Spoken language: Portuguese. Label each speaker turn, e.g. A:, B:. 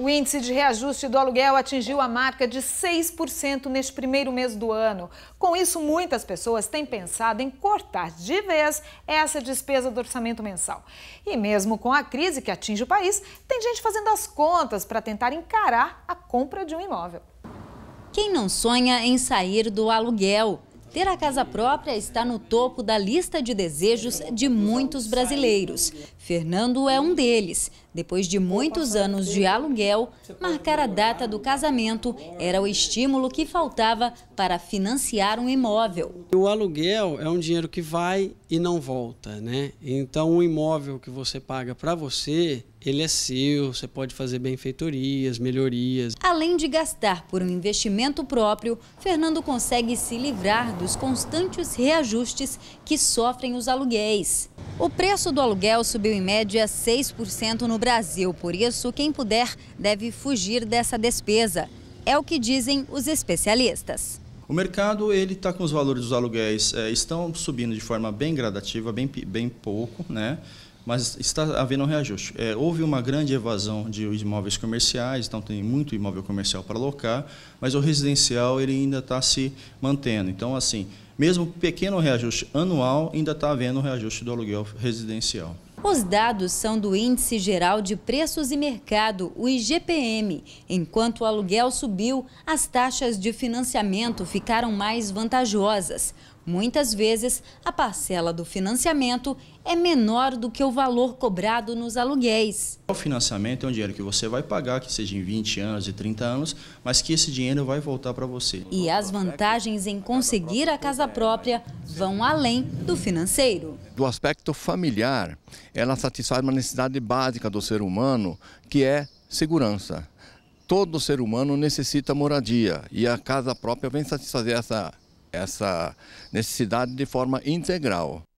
A: O índice de reajuste do aluguel atingiu a marca de 6% neste primeiro mês do ano. Com isso, muitas pessoas têm pensado em cortar de vez essa despesa do orçamento mensal. E mesmo com a crise que atinge o país, tem gente fazendo as contas para tentar encarar a compra de um imóvel. Quem não sonha em sair do aluguel? Ter a casa própria está no topo da lista de desejos de muitos brasileiros. Fernando é um deles. Depois de muitos anos de aluguel, marcar a data do casamento era o estímulo que faltava para financiar um imóvel.
B: O aluguel é um dinheiro que vai e não volta, né? Então, o imóvel que você paga para você, ele é seu, você pode fazer benfeitorias, melhorias.
A: Além de gastar por um investimento próprio, Fernando consegue se livrar dos constantes reajustes que sofrem os aluguéis. O preço do aluguel subiu em média 6% no Brasil Brasil. Por isso, quem puder deve fugir dessa despesa. É o que dizem os especialistas.
B: O mercado ele está com os valores dos aluguéis é, estão subindo de forma bem gradativa, bem, bem pouco, né? mas está havendo um reajuste. É, houve uma grande evasão de imóveis comerciais, então tem muito imóvel comercial para alocar, mas o residencial ele ainda está se mantendo. Então, assim, mesmo pequeno reajuste anual, ainda está havendo um reajuste do aluguel residencial.
A: Os dados são do Índice Geral de Preços e Mercado, o IGPM. Enquanto o aluguel subiu, as taxas de financiamento ficaram mais vantajosas. Muitas vezes, a parcela do financiamento é menor do que o valor cobrado nos aluguéis.
B: O financiamento é um dinheiro que você vai pagar, que seja em 20 anos e 30 anos, mas que esse dinheiro vai voltar para você.
A: E as vantagens em conseguir a casa própria vão além do financeiro.
B: Do aspecto familiar, ela satisfaz uma necessidade básica do ser humano, que é segurança. Todo ser humano necessita moradia e a casa própria vem satisfazer essa essa necessidade de forma integral.